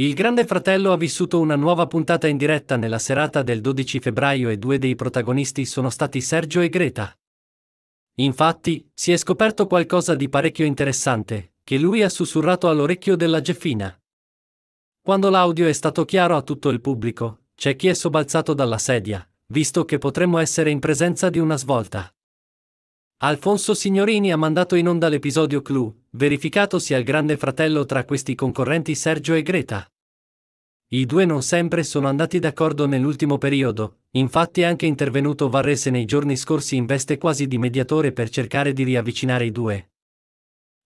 Il Grande Fratello ha vissuto una nuova puntata in diretta nella serata del 12 febbraio e due dei protagonisti sono stati Sergio e Greta. Infatti, si è scoperto qualcosa di parecchio interessante, che lui ha sussurrato all'orecchio della Geffina. Quando l'audio è stato chiaro a tutto il pubblico, c'è chi è sobbalzato dalla sedia, visto che potremmo essere in presenza di una svolta. Alfonso Signorini ha mandato in onda l'episodio clou, verificatosi al grande fratello tra questi concorrenti Sergio e Greta. I due non sempre sono andati d'accordo nell'ultimo periodo, infatti è anche intervenuto Varese nei giorni scorsi in veste quasi di mediatore per cercare di riavvicinare i due.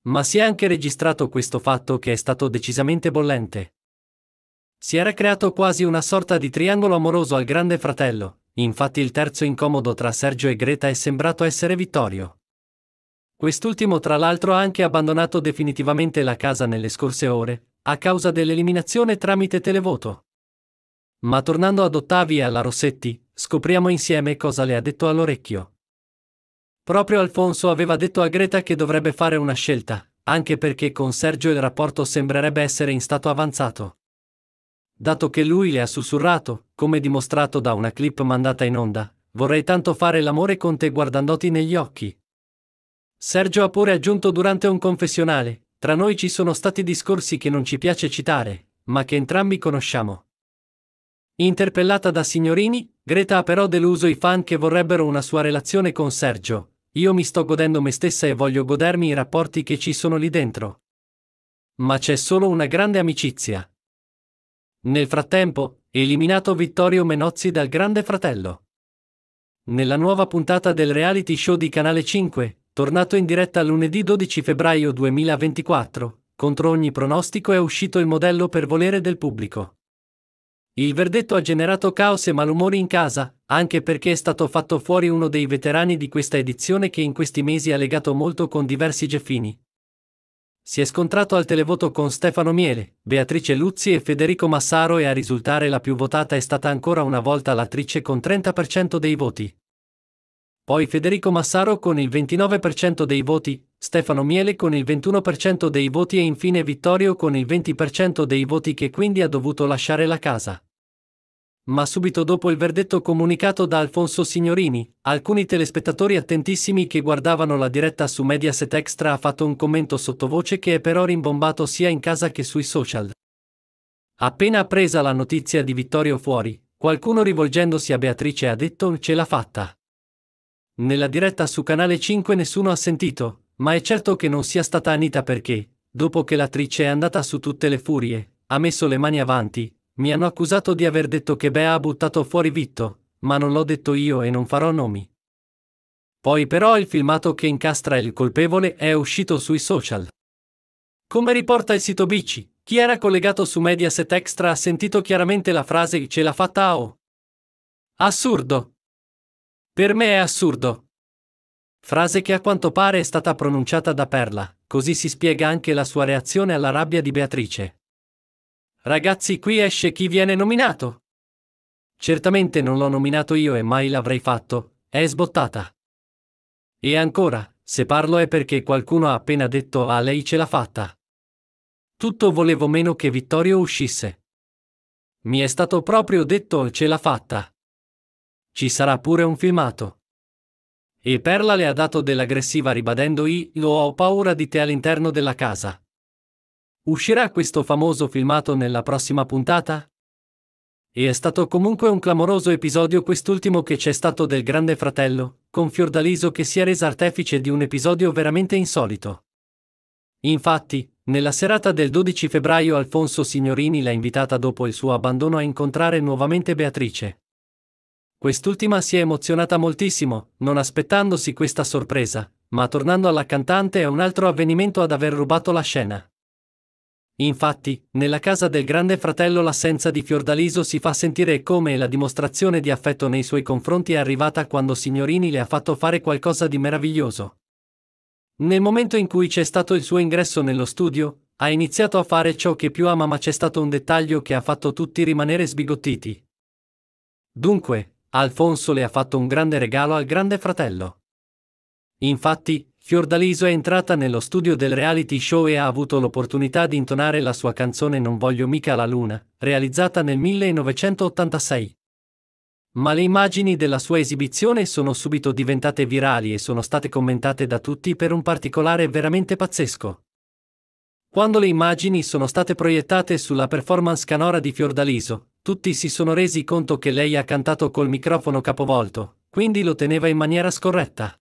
Ma si è anche registrato questo fatto che è stato decisamente bollente. Si era creato quasi una sorta di triangolo amoroso al grande fratello, Infatti il terzo incomodo tra Sergio e Greta è sembrato essere Vittorio. Quest'ultimo tra l'altro ha anche abbandonato definitivamente la casa nelle scorse ore, a causa dell'eliminazione tramite televoto. Ma tornando ad Ottavia e alla Rossetti, scopriamo insieme cosa le ha detto all'orecchio. Proprio Alfonso aveva detto a Greta che dovrebbe fare una scelta, anche perché con Sergio il rapporto sembrerebbe essere in stato avanzato dato che lui le ha sussurrato, come dimostrato da una clip mandata in onda, vorrei tanto fare l'amore con te guardandoti negli occhi. Sergio ha pure aggiunto durante un confessionale, tra noi ci sono stati discorsi che non ci piace citare, ma che entrambi conosciamo. Interpellata da signorini, Greta ha però deluso i fan che vorrebbero una sua relazione con Sergio. Io mi sto godendo me stessa e voglio godermi i rapporti che ci sono lì dentro. Ma c'è solo una grande amicizia, nel frattempo, eliminato Vittorio Menozzi dal Grande Fratello. Nella nuova puntata del reality show di Canale 5, tornato in diretta lunedì 12 febbraio 2024, contro ogni pronostico è uscito il modello per volere del pubblico. Il verdetto ha generato caos e malumori in casa, anche perché è stato fatto fuori uno dei veterani di questa edizione che in questi mesi ha legato molto con diversi Geffini, si è scontrato al televoto con Stefano Miele, Beatrice Luzzi e Federico Massaro e a risultare la più votata è stata ancora una volta l'attrice con 30% dei voti. Poi Federico Massaro con il 29% dei voti, Stefano Miele con il 21% dei voti e infine Vittorio con il 20% dei voti che quindi ha dovuto lasciare la casa. Ma subito dopo il verdetto comunicato da Alfonso Signorini, alcuni telespettatori attentissimi che guardavano la diretta su Mediaset Extra ha fatto un commento sottovoce che è però rimbombato sia in casa che sui social. Appena appresa la notizia di Vittorio fuori, qualcuno rivolgendosi a Beatrice ha detto ce l'ha fatta. Nella diretta su Canale 5 nessuno ha sentito, ma è certo che non sia stata Anita perché, dopo che l'attrice è andata su tutte le furie, ha messo le mani avanti, mi hanno accusato di aver detto che Bea ha buttato fuori Vitto, ma non l'ho detto io e non farò nomi. Poi però il filmato che incastra il colpevole è uscito sui social. Come riporta il sito Bici, chi era collegato su Mediaset Extra ha sentito chiaramente la frase ce l'ha fatta o. Assurdo. Per me è assurdo. Frase che a quanto pare è stata pronunciata da Perla, così si spiega anche la sua reazione alla rabbia di Beatrice. Ragazzi, qui esce chi viene nominato. Certamente non l'ho nominato io e mai l'avrei fatto, è sbottata. E ancora, se parlo è perché qualcuno ha appena detto a ah, lei ce l'ha fatta. Tutto volevo meno che Vittorio uscisse. Mi è stato proprio detto ce l'ha fatta. Ci sarà pure un filmato. E Perla le ha dato dell'aggressiva ribadendo i lo ho paura di te all'interno della casa. Uscirà questo famoso filmato nella prossima puntata? E è stato comunque un clamoroso episodio quest'ultimo che c'è stato del Grande Fratello, con Fiordaliso che si è resa artefice di un episodio veramente insolito. Infatti, nella serata del 12 febbraio Alfonso Signorini l'ha invitata dopo il suo abbandono a incontrare nuovamente Beatrice. Quest'ultima si è emozionata moltissimo, non aspettandosi questa sorpresa, ma tornando alla cantante è un altro avvenimento ad aver rubato la scena. Infatti, nella casa del grande fratello l'assenza di Fiordaliso si fa sentire come la dimostrazione di affetto nei suoi confronti è arrivata quando Signorini le ha fatto fare qualcosa di meraviglioso. Nel momento in cui c'è stato il suo ingresso nello studio, ha iniziato a fare ciò che più ama ma c'è stato un dettaglio che ha fatto tutti rimanere sbigottiti. Dunque, Alfonso le ha fatto un grande regalo al grande fratello. Infatti, Fiordaliso è entrata nello studio del reality show e ha avuto l'opportunità di intonare la sua canzone Non voglio mica la luna, realizzata nel 1986. Ma le immagini della sua esibizione sono subito diventate virali e sono state commentate da tutti per un particolare veramente pazzesco. Quando le immagini sono state proiettate sulla performance canora di Fiordaliso, tutti si sono resi conto che lei ha cantato col microfono capovolto, quindi lo teneva in maniera scorretta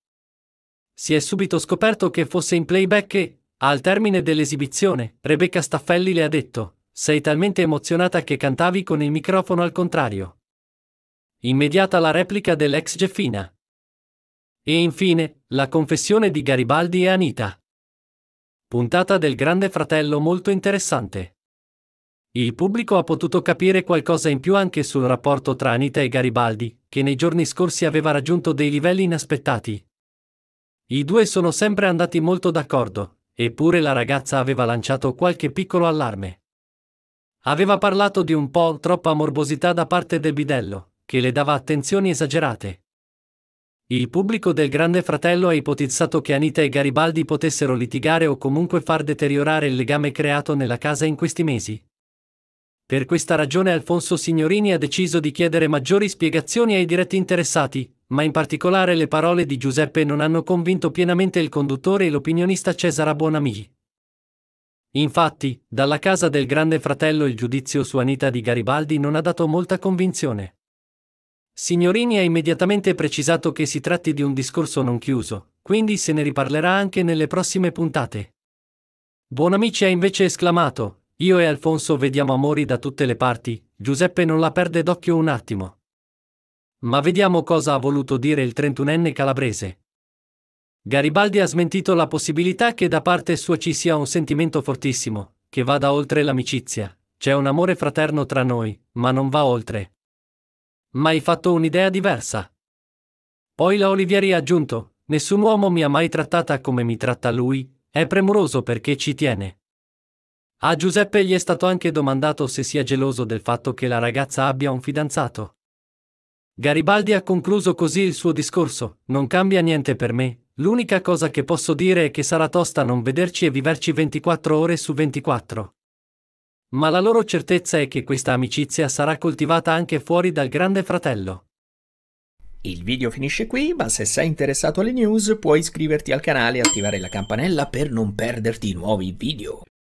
si è subito scoperto che fosse in playback e, al termine dell'esibizione, Rebecca Staffelli le ha detto, sei talmente emozionata che cantavi con il microfono al contrario. Immediata la replica dell'ex Geffina. E infine, la confessione di Garibaldi e Anita. Puntata del Grande Fratello molto interessante. Il pubblico ha potuto capire qualcosa in più anche sul rapporto tra Anita e Garibaldi, che nei giorni scorsi aveva raggiunto dei livelli inaspettati, i due sono sempre andati molto d'accordo, eppure la ragazza aveva lanciato qualche piccolo allarme. Aveva parlato di un po' troppa morbosità da parte del bidello, che le dava attenzioni esagerate. Il pubblico del Grande Fratello ha ipotizzato che Anita e Garibaldi potessero litigare o comunque far deteriorare il legame creato nella casa in questi mesi. Per questa ragione Alfonso Signorini ha deciso di chiedere maggiori spiegazioni ai diretti interessati, ma in particolare le parole di Giuseppe non hanno convinto pienamente il conduttore e l'opinionista Cesare Buonamigli. Infatti, dalla casa del grande fratello il giudizio su Anita di Garibaldi non ha dato molta convinzione. Signorini ha immediatamente precisato che si tratti di un discorso non chiuso, quindi se ne riparlerà anche nelle prossime puntate. Buonamici ha invece esclamato, io e Alfonso vediamo amori da tutte le parti, Giuseppe non la perde d'occhio un attimo. Ma vediamo cosa ha voluto dire il 31enne calabrese. Garibaldi ha smentito la possibilità che da parte sua ci sia un sentimento fortissimo, che vada oltre l'amicizia. C'è un amore fraterno tra noi, ma non va oltre. Mai fatto un'idea diversa. Poi la Olivieri ha aggiunto, nessun uomo mi ha mai trattata come mi tratta lui, è premuroso perché ci tiene. A Giuseppe gli è stato anche domandato se sia geloso del fatto che la ragazza abbia un fidanzato. Garibaldi ha concluso così il suo discorso, non cambia niente per me, l'unica cosa che posso dire è che sarà tosta non vederci e viverci 24 ore su 24. Ma la loro certezza è che questa amicizia sarà coltivata anche fuori dal grande fratello. Il video finisce qui, ma se sei interessato alle news puoi iscriverti al canale e attivare la campanella per non perderti nuovi video.